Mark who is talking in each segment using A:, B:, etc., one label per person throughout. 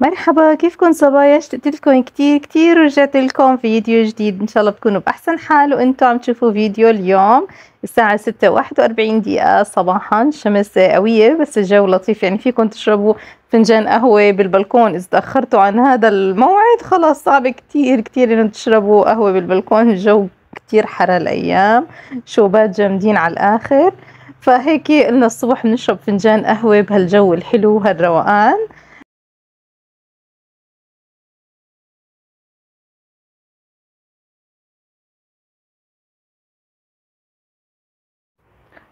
A: مرحبا كيفكن صبايا اشتقت لكم كتير كتير رجعت لكم فيديو جديد ان شاء الله بتكونوا باحسن حال وانتم عم تشوفوا فيديو اليوم الساعة ستة واحد واربعين دقيقة صباحا الشمس قوية بس الجو لطيف يعني فيكم تشربوا فنجان قهوة بالبلكون إذا تأخرتوا عن هذا الموعد خلاص صعب كتير كتير إنه تشربوا قهوة بالبلكون الجو كتير حر الأيام شوبات جامدين على الآخر فهيك قلنا الصبح بنشرب فنجان قهوة بهالجو الحلو وهالروقان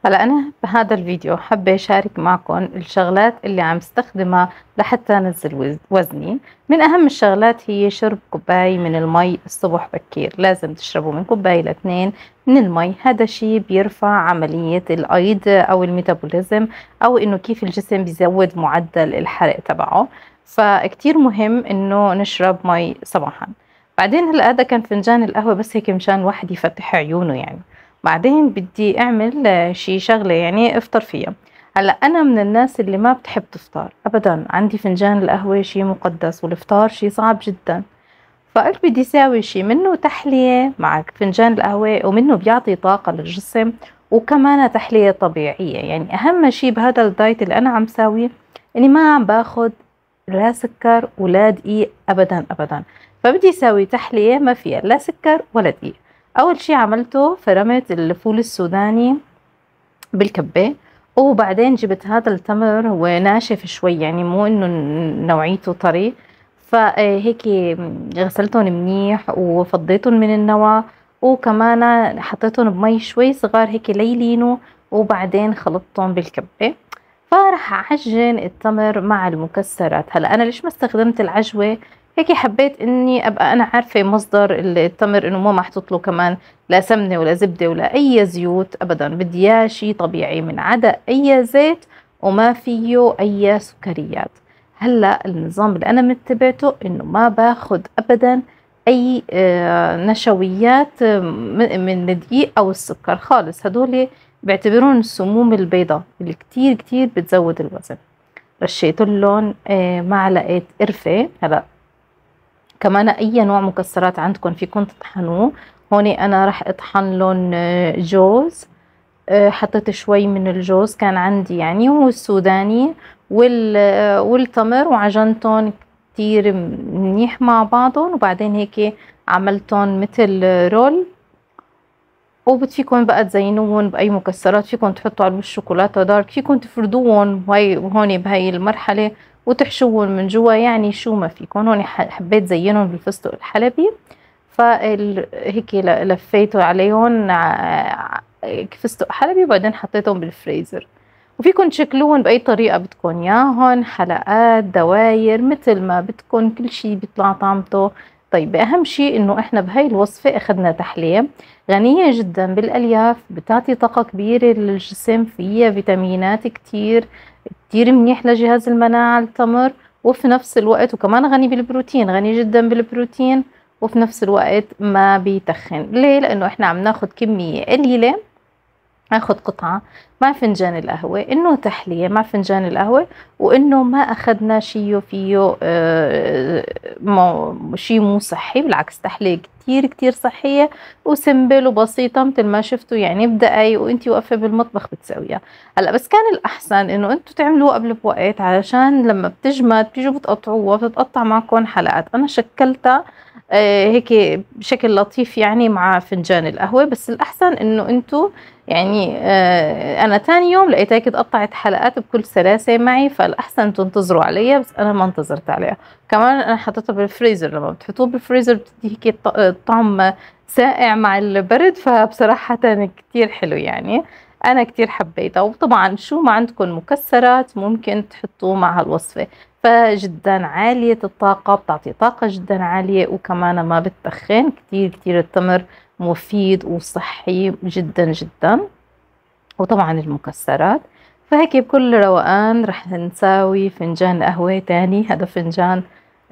A: هلا انا بهذا الفيديو حابه اشارك معكم الشغلات اللي عم استخدمها لحتى انزل وزني من اهم الشغلات هي شرب كوباي من المي الصبح بكير لازم تشربوا من كوباي لاثنين من المي هذا الشيء بيرفع عملية الايض او الميتابوليزم او انه كيف الجسم بيزود معدل الحرق تبعه فكتير مهم انه نشرب مي صباحا بعدين هلا هذا كان فنجان القهوة بس هيك مشان الواحد يفتح عيونه يعني بعدين بدي اعمل آه، شي شغلة يعني افطر فيها هلا انا من الناس اللي ما بتحب تفطر ابدا عندي فنجان القهوة شي مقدس والافطار شي صعب جدا فقلت بدي ساوي شي منه تحلية مع فنجان القهوة ومنه بيعطي طاقة للجسم وكمان تحلية طبيعية يعني اهم شي بهذا الدايت اللي انا عم ساويه اني ما عم باخد لا سكر ولا دقيق ابدا ابدا فبدي ساوي تحلية ما فيها لا سكر ولا دقيق اول شي عملته فرمت الفول السوداني بالكبة وبعدين جبت هذا التمر هو ناشف شوي يعني مو انه نوعيته طري فهيك آه، غسلتهم منيح وفضيتهم من النوى وكمان حطيتهم بمي شوي صغار هيك ليلينه وبعدين خلطتهم بالكبة فرح اعجن التمر مع المكسرات هلا انا ليش ما استخدمت العجوة هيك حبيت اني ابقى انا عارفه مصدر التمر انه ما محطوط له كمان لا سمنه ولا زبده ولا اي زيوت ابدا بدي اياه شيء طبيعي من عدا اي زيت وما فيه اي سكريات هلا النظام اللي انا متبعته انه ما باخذ ابدا اي آه، نشويات آه، من الدقيق او السكر خالص هدول بيعتبرون السموم البيضاء اللي كتير كتير بتزود الوزن رشيت لهم آه، معلقه قرفه هلا كمان اي نوع مكسرات عندكم فيكم تطحنوه هون انا راح اطحن لون آه، جوز آه، حطيت شوي من الجوز كان عندي يعني هو السوداني آه، والتمر وعجنتهم كتير منيح مع بعضهم وبعدين هيك عملتهم مثل رول وبتفيكم بقى تزينوهم باي مكسرات فيكم تحطوا على الوش شوكولاته دارك فيكم تفردوهم وهي هون بهي المرحله وتحشوهم من جوا يعني شو ما فيكم هون حبيت زينهم بالفستق الحلبي فهيك لفيته عليهم فستق حلبي وبعدين حطيتهم بالفريزر وفيكم تشكلوهم بأي طريقة بدكم اياهم حلقات دواير مثل ما بدكم كل شي بيطلع طعمته طيب أهم شيء إنه إحنا بهاي الوصفة أخذنا تحلية غنية جدا بالألياف بتعطي طاقة كبيرة للجسم فيها فيتامينات كتير كتير منيح لجهاز المناعة التمر وفي نفس الوقت وكمان غني بالبروتين غني جدا بالبروتين وفي نفس الوقت ما بيتخن ليه لأنه إحنا عم ناخد كمية قليلة اخذ قطعه مع فنجان القهوه انه تحليه مع فنجان القهوه وانه ما اخذنا شيء فيه آه، شيء مو صحي بالعكس تحليه كتير كتير صحيه وسمبل وبسيطه مثل ما شفتوا يعني بدقايق وانت واقفه بالمطبخ بتسويها هلا بس كان الاحسن انه انتم تعملوه قبل بوقت علشان لما بتجمد بتيجوا بتقطعوها بتتقطع معكم حلقات انا شكلتها آه، هيك بشكل لطيف يعني مع فنجان القهوة بس الأحسن إنه انتم يعني آه، أنا تاني يوم لقيت هيك اتقطعت حلقات بكل سلاسة معي فالأحسن تنتظروا عليها بس أنا ما انتظرت عليها كمان أنا حطيتها بالفريزر لما بتحطوه بالفريزر بتدي هيك طعم سائع مع البرد فبصراحة كتير حلو يعني انا كتير حبيتها وطبعا شو ما عندكم مكسرات ممكن تحطوه مع هالوصفه فجدا عالية الطاقة بتعطي طاقة جدا عالية وكمان ما بتخن كتير كتير التمر مفيد وصحي جدا جدا وطبعا المكسرات فهيك بكل روقان رح نساوي فنجان قهوة تاني هذا فنجان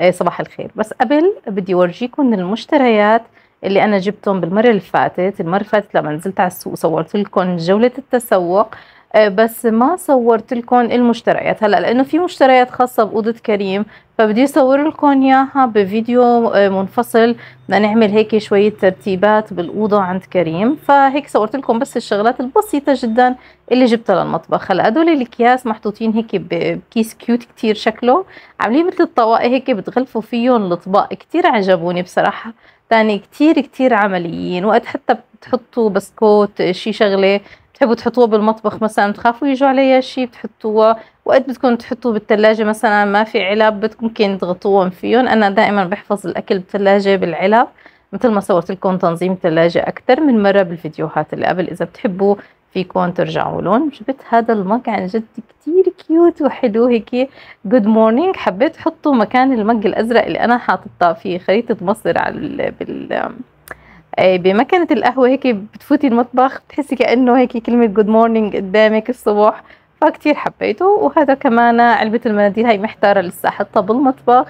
A: آه، صباح الخير بس قبل بدي ورجيكم المشتريات اللي انا جبتهم بالمره اللي فاتت المره اللي فاتت لما نزلت على السوق صورت لكم جوله التسوق آه، بس ما صورت لكم المشتريات هلا لانه في مشتريات خاصه باوضه كريم فبدي اصور لكم اياها بفيديو آه، منفصل بدنا نعمل هيك شويه ترتيبات بالاوضه عند كريم فهيك صورت لكم بس الشغلات البسيطه جدا اللي جبتها للمطبخ هلا هدول الاكياس محطوطين هيك بكيس كيوت كتير شكله عاملين مثل الطواقي هيك بتغلفوا فيهم الاطباق كتير عجبوني بصراحه تاني كتير كتير عمليين وقت حتى بتحطوا بسكوت شي شغلة بتحبوا تحطوها بالمطبخ مثلا تخافوا يجوا عليها شي بتحطوها وقت بدكم تحطوه بالثلاجة مثلا ما في علب بدكم ممكن تغطوهم فيهم أنا دائما بحفظ الأكل بالثلاجة بالعلب مثل ما صورت لكم تنظيم الثلاجة أكثر من مرة بالفيديوهات اللي قبل إذا بتحبوا فيكم ترجعوا لهم جبت هذا المج عن يعني جد كتير كيوت وحلو هيك جود مورنينج حبيت احطه مكان المج الازرق اللي انا حاططها في خريطه مصر على بال إيه، بمكنة القهوة هيك بتفوتي المطبخ بتحسي كأنه هيك كلمة جود مورنينج قدامك الصبح فكتير حبيته وهذا كمان علبة المناديل هاي محتارة لسه حطها بالمطبخ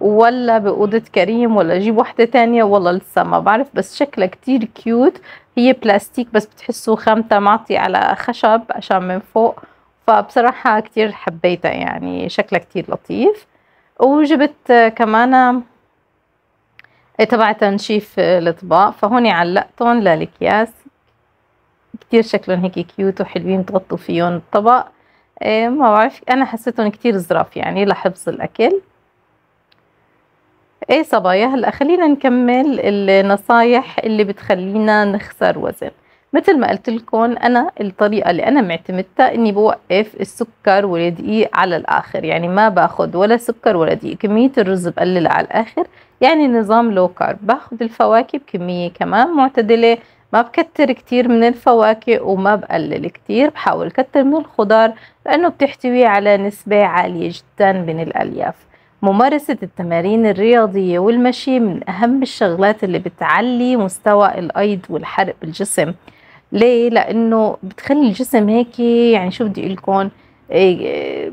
A: ولا بأوضة كريم ولا أجيب واحدة تانية والله لسه ما بعرف بس شكلها كتير كيوت هي بلاستيك بس بتحسوا خامتها معطي على خشب عشان من فوق فبصراحة كتير حبيتها يعني شكلها كتير لطيف وجبت كمان إيه، تبع تنشيف الاطباق فهوني علقتهم للاكياس كتير شكلهم هيك كيوت وحلوين تغطوا فيهم الطبق إيه، ما بعرف انا حسيتهم كتير زراف يعني لحفظ الاكل ايه صبايا هلا خلينا نكمل النصايح اللي بتخلينا نخسر وزن مثل ما قلت لكم انا الطريقه اللي انا معتمدتها اني بوقف السكر والدقيق على الاخر يعني ما باخذ ولا سكر ولا دقيق كميه الرز بقللها على الاخر يعني نظام لو كارب باخذ الفواكه بكميه كمان معتدله ما بكتر كتير من الفواكه وما بقلل كتير بحاول كتر من الخضار لأنه بتحتوي على نسبة عالية جدا من الألياف ممارسة التمارين الرياضية والمشي من أهم الشغلات اللي بتعلي مستوى الأيض والحرق بالجسم ليه؟ لأنه بتخلي الجسم هيك يعني شو بدي لكم إيه،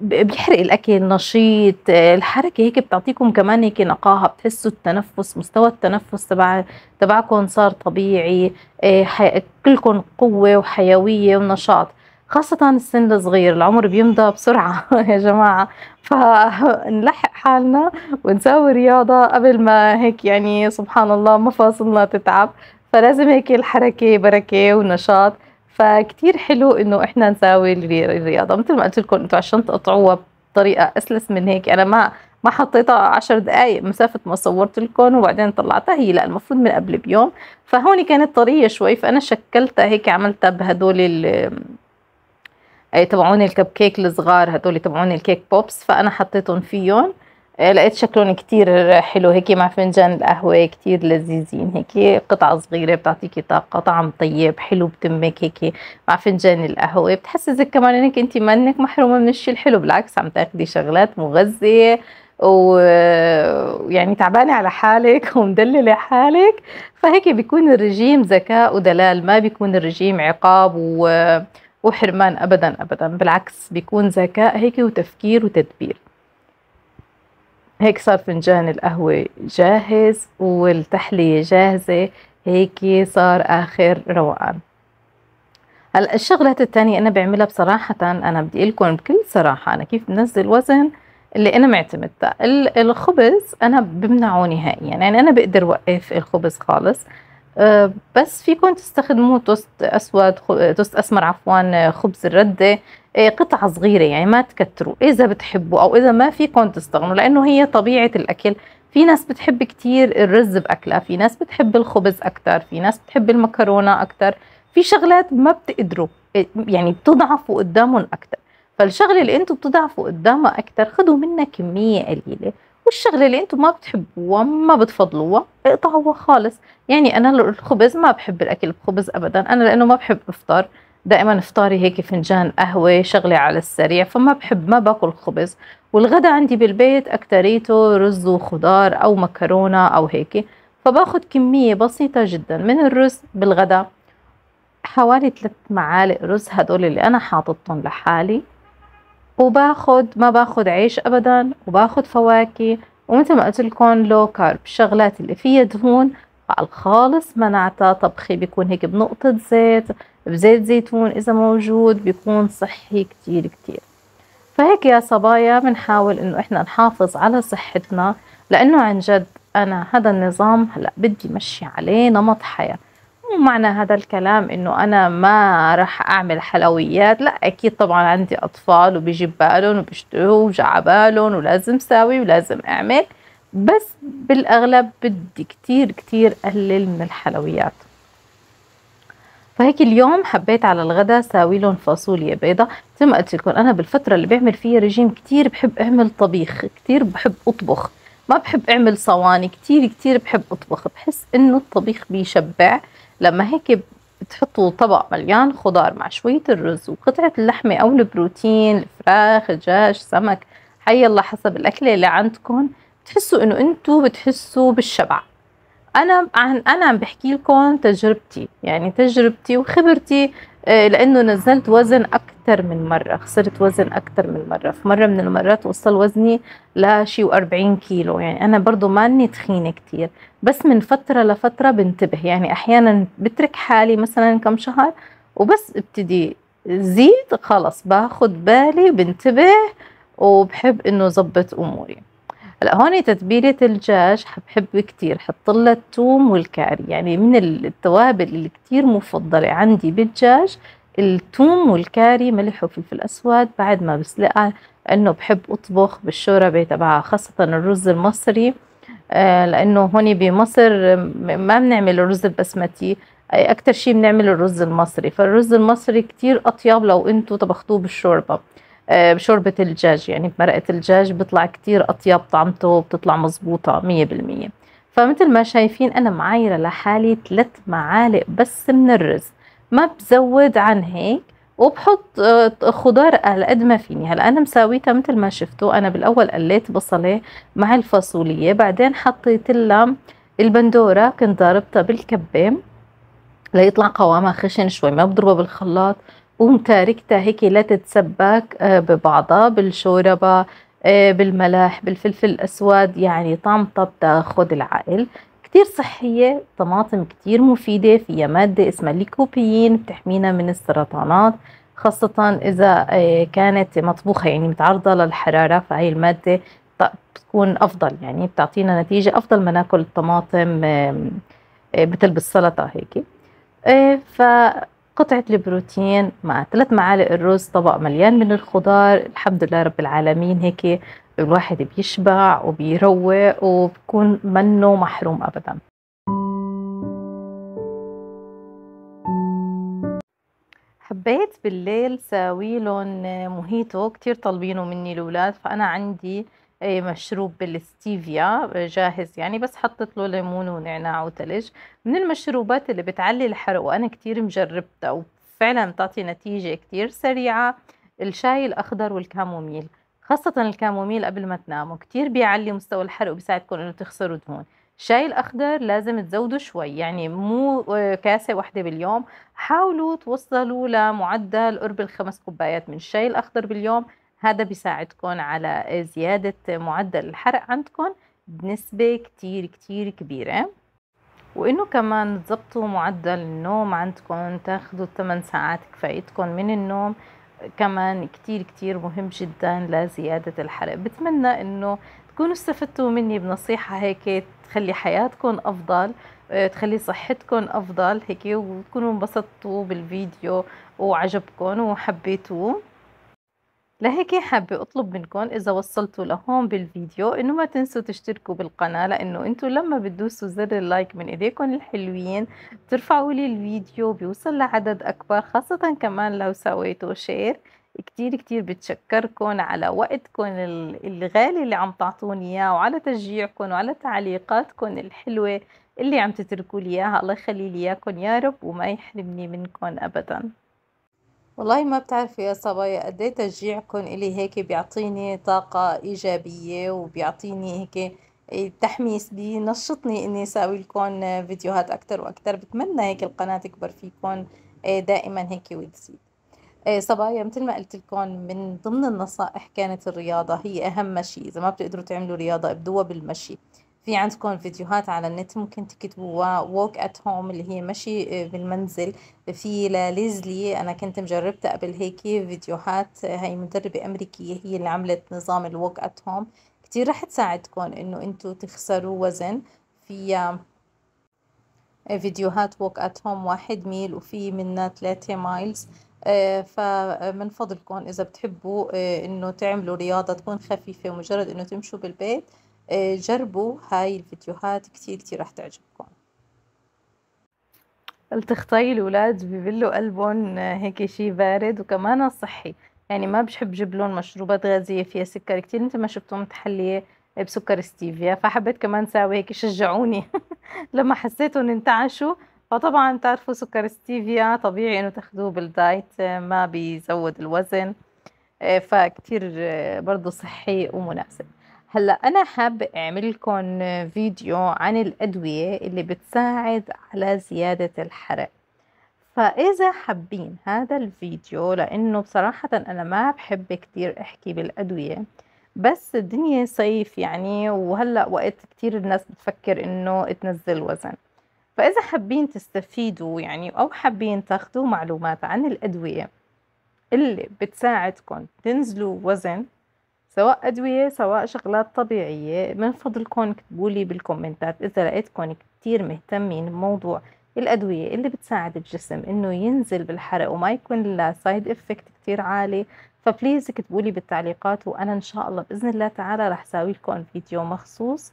A: بيحرق الأكل نشيط الحركة هيك بتعطيكم كمان هيك نقاهة بتحسوا التنفس مستوى التنفس تبع تبعكم صار طبيعي إيه، كلكم قوة وحيوية ونشاط خاصة السن الصغير العمر بيمضى بسرعة يا جماعة فنلحق حالنا ونساوي رياضة قبل ما هيك يعني سبحان الله مفاصلنا تتعب فلازم هيك الحركة بركة ونشاط فكتير حلو انه احنا نساوي الرياضة مثل ما قلت لكم انتوا عشان تقطعوها بطريقة اسلس من هيك انا ما ما حطيتها عشر دقايق مسافة ما صورت لكم وبعدين طلعتها هي لا المفروض من قبل بيوم فهون كانت طرية شوي فأنا شكلتها هيك عملتها بهدول تبعون الكب كيك الصغار هدول تبعون الكيك بوبس فانا حطيتهم فيهم إيه، لقيت شكلهم كتير حلو هيك مع فنجان القهوة كتير لذيذين هيك قطعة صغيرة بتعطيكي طاقة طعم طيب حلو بتمك هيك مع فنجان القهوة بتحسسك كمان انك انت منك محرومة من الشي الحلو بالعكس عم تاخدي شغلات مغذية ويعني تعبانة على حالك ومدللة حالك فهيك بيكون الرجيم ذكاء ودلال ما بيكون الرجيم عقاب و وحرمان أبدا أبدا بالعكس بيكون ذكاء هيك وتفكير وتدبير هيك صار فنجان القهوة جاهز والتحلية جاهزة هيك صار آخر روقان هلا الشغلات الثانية أنا بعملها بصراحة أنا بدي لكم بكل صراحة أنا كيف بنزل وزن اللي أنا معتمدتها الخبز أنا بمنعه نهائيا يعني أنا بقدر وقف الخبز خالص أه، بس فيكم تستخدموا توست اسود توست اسمر عفوا خبز الرده إيه، قطع صغيره يعني ما تكتروا اذا بتحبوا او اذا ما فيكم تستغنوا لانه هي طبيعه الاكل في ناس بتحب كتير الرز باكلها في ناس بتحب الخبز اكثر في ناس بتحب المكرونه اكثر في شغلات ما بتقدروا إيه، يعني بتضعفوا قدامهم اكثر فالشغله اللي انتم بتضعفوا قدامها اكثر خذوا منها كميه قليله والشغله اللي انتم ما بتحبوها ما بتفضلوها اقطعوها خالص يعني انا الخبز ما بحب الاكل بخبز ابدا انا لانه ما بحب افطر دائما افطاري هيك فنجان قهوه شغله على السريع فما بحب ما باكل خبز والغدا عندي بالبيت اكتريته رز وخضار او مكرونه او هيك فباخذ كميه بسيطه جدا من الرز بالغدا حوالي ثلاث معالق رز هدول اللي انا حاططهم لحالي وباخد ما باخد عيش ابدا وباخد فواكه ومثل ما قلت لكم لو كارب الشغلات اللي فيها دهون خالص منعتها طبخي بيكون هيك بنقطة زيت بزيت زيتون إذا موجود بيكون صحي كتير كتير فهيك يا صبايا بنحاول إنه إحنا نحافظ على صحتنا لأنه عن جد أنا هذا النظام هلأ بدي مشي عليه نمط حياة مو معنى هذا الكلام انه انا ما راح اعمل حلويات لا اكيد طبعا عندي اطفال وبيجيب بالهم وبيشتهوا وجا بالهم ولازم ساوي ولازم اعمل بس بالاغلب بدي كتير كتير قلل من الحلويات فهيك اليوم حبيت على الغداء ساوي لهم فاصوليا بيضة زي ما قلت لكم انا بالفترة اللي بعمل فيها رجيم كتير بحب اعمل طبيخ كتير بحب اطبخ ما بحب اعمل صواني كتير كتير بحب اطبخ بحس انه الطبيخ بيشبع لما هيك بتحطوا طبق مليان خضار مع شوية الرز وقطعة اللحمة أو البروتين الفراخ دجاج سمك حي الله حسب الأكلة اللي عندكم بتحسوا إنه أنتوا بتحسوا بالشبع أنا عن أنا عم بحكي لكم تجربتي يعني تجربتي وخبرتي آه، لانه نزلت وزن اكثر من مره خسرت وزن اكثر من مره في مره من المرات وصل وزني لشيء و40 كيلو يعني انا برضو ماني تخينه كثير بس من فتره لفتره بنتبه يعني احيانا بترك حالي مثلا كم شهر وبس ابتدي زيد خلص باخد بالي بنتبه وبحب انه ظبط اموري هلا هون تتبيله الدجاج بحب كثير حط له الثوم والكاري يعني من التوابل اللي كثير مفضله عندي بالدجاج الثوم والكاري ملح وفلفل اسود بعد ما بسلقها لانه بحب اطبخ بالشوربه تبعها خاصه الرز المصري آه، لانه هون بمصر ما بنعمل الرز البسمتي اكثر شيء بنعمل الرز المصري فالرز المصري كتير اطيب لو انتم طبختوه بالشوربه آه، بشوربة الدجاج يعني بمرقة الدجاج بيطلع كتير أطيب طعمته بتطلع مظبوطة مية بالمية فمثل ما شايفين أنا معايرة لحالي ثلاث معالق بس من الرز ما بزود عن هيك وبحط آه، خضار على قد ما فيني هلا انا مساويتها مثل ما شفتوا انا بالاول قليت بصله مع الفاصوليه بعدين حطيت لها البندوره كنت ضاربتها بالكبه ليطلع قوامها خشن شوي ما بضربها بالخلاط قوم تاركتها هيك لا تتسبك آه، ببعضها بالشوربة آه، بالملح بالفلفل الأسود يعني طب بتاخد العقل كتير صحية طماطم كتير مفيدة فيها مادة اسمها ليكوبيين بتحمينا من السرطانات خاصة إذا آه، كانت مطبوخة يعني متعرضة للحرارة فهي المادة بتكون أفضل يعني بتعطينا نتيجة أفضل ما ناكل الطماطم مثل بالسلطة هيك قطعة البروتين مع ثلاث معالق الرز طبق مليان من الخضار الحمد لله رب العالمين هيك الواحد بيشبع وبيروق وبكون منه محروم أبدا حبيت بالليل ساوي لهم موهيتو كتير طالبينه مني الأولاد فأنا عندي إيه، مشروب بالستيفيا آه، جاهز يعني بس حطيت له ليمون ونعناع وثلج من المشروبات اللي بتعلي الحرق وانا كتير مجربتها وفعلا بتعطي نتيجة كتير سريعة الشاي الاخضر والكاموميل خاصة الكاموميل قبل ما تناموا كتير بيعلي مستوى الحرق وبيساعدكم انه تخسروا دهون الشاي الاخضر لازم تزودوا شوي يعني مو آه، كاسه واحده باليوم حاولوا توصلوا لمعدل قرب الخمس كوبايات من الشاي الاخضر باليوم هذا بيساعدكم على زيادة معدل الحرق عندكم بنسبة كتير كتير كبيرة وإنه كمان تضبطوا معدل النوم عندكم تاخدوا 8 ساعات كفايتكم من النوم كمان كتير كتير مهم جدا لزيادة الحرق بتمنى إنه تكونوا استفدتوا مني بنصيحة هيك تخلي حياتكم أفضل آه، تخلي صحتكم أفضل هيك وتكونوا انبسطتوا بالفيديو وعجبكم وحبيتوه لهيك حابة أطلب منكم إذا وصلتوا لهون بالفيديو إنه ما تنسوا تشتركوا بالقناة لأنه أنتوا لما بتدوسوا زر اللايك من إيديكم الحلوين بترفعوا لي الفيديو بيوصل لعدد أكبر خاصة كمان لو سويتوا شير كتير كتير بتشكركم على وقتكم الغالي اللي عم تعطوني إياه وعلى تشجيعكم وعلى تعليقاتكم الحلوة اللي عم تتركوا لي إياها الله يخلي لي إياكم يا رب وما يحرمني منكم أبداً والله ما بتعرفي يا صبايا قد ايه تشجيعكم الي هيك بيعطيني طاقة ايجابية وبيعطيني هيك تحميس بينشطني اني اساوي لكم فيديوهات اكتر واكتر بتمنى هيك القناة تكبر فيكم آه، دائما هيك وتزيد آه، صبايا مثل ما قلت لكم من ضمن النصائح كانت الرياضة هي أهم شيء إذا ما بتقدروا تعملوا رياضة ابدوها بالمشي في عندكم فيديوهات على النت ممكن تكتبوها ووك ات هوم اللي هي مشي آه، بالمنزل في ليزلي انا كنت مجربتها قبل هيك فيديوهات آه، هي مدربه امريكيه هي اللي عملت نظام الووك ات هوم كتير رح تساعدكم انه انتم تخسروا وزن في آه، فيديوهات ووك ات هوم واحد ميل وفي منها ثلاثة مايلز فمن فضلكم اذا بتحبوا انه تعملوا رياضة تكون خفيفة مجرد انه تمشوا بالبيت إيه، جربوا هاي الفيديوهات كتير كتير راح تعجبكم التخطي الأولاد بيبلوا قلبهم هيك شي بارد وكمان صحي يعني ما بحب جيب لهم مشروبات غازية فيها سكر كتير انت ما شفتهم متحلية بسكر ستيفيا فحبيت كمان ساوي هيك شجعوني لما حسيتهم انتعشوا فطبعا تعرفوا سكر ستيفيا طبيعي انه تاخدوه بالدايت ما بيزود الوزن إيه، فكتير برضه صحي ومناسب هلا انا حابة اعمل لكم فيديو عن الادوية اللي بتساعد على زيادة الحرق فاذا حابين هذا الفيديو لانه بصراحة انا ما بحب كتير احكي بالادوية بس الدنيا صيف يعني وهلا وقت كتير الناس بتفكر انه تنزل وزن فاذا حابين تستفيدوا يعني او حابين تاخذوا معلومات عن الادوية اللي بتساعدكم تنزلوا وزن سواء أدوية سواء شغلات طبيعية من فضلكم اكتبوا لي بالكومنتات إذا لقيتكم كتير مهتمين بموضوع الأدوية اللي بتساعد الجسم إنه ينزل بالحرق وما يكون لها سايد إفكت كتير عالي فبليز اكتبوا لي بالتعليقات وأنا إن شاء الله بإذن الله تعالى رح ساوي لكم فيديو مخصوص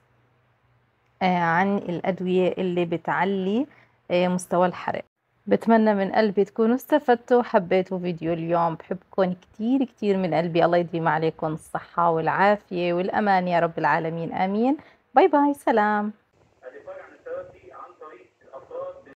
A: آه، عن الأدوية اللي بتعلي آه، مستوى الحرق بتمنى من قلبي تكونوا استفدتوا وحبيتوا فيديو اليوم بحبكم كتير كتير من قلبي الله يديم عليكم الصحة والعافية والأمان يا رب العالمين آمين باي باي سلام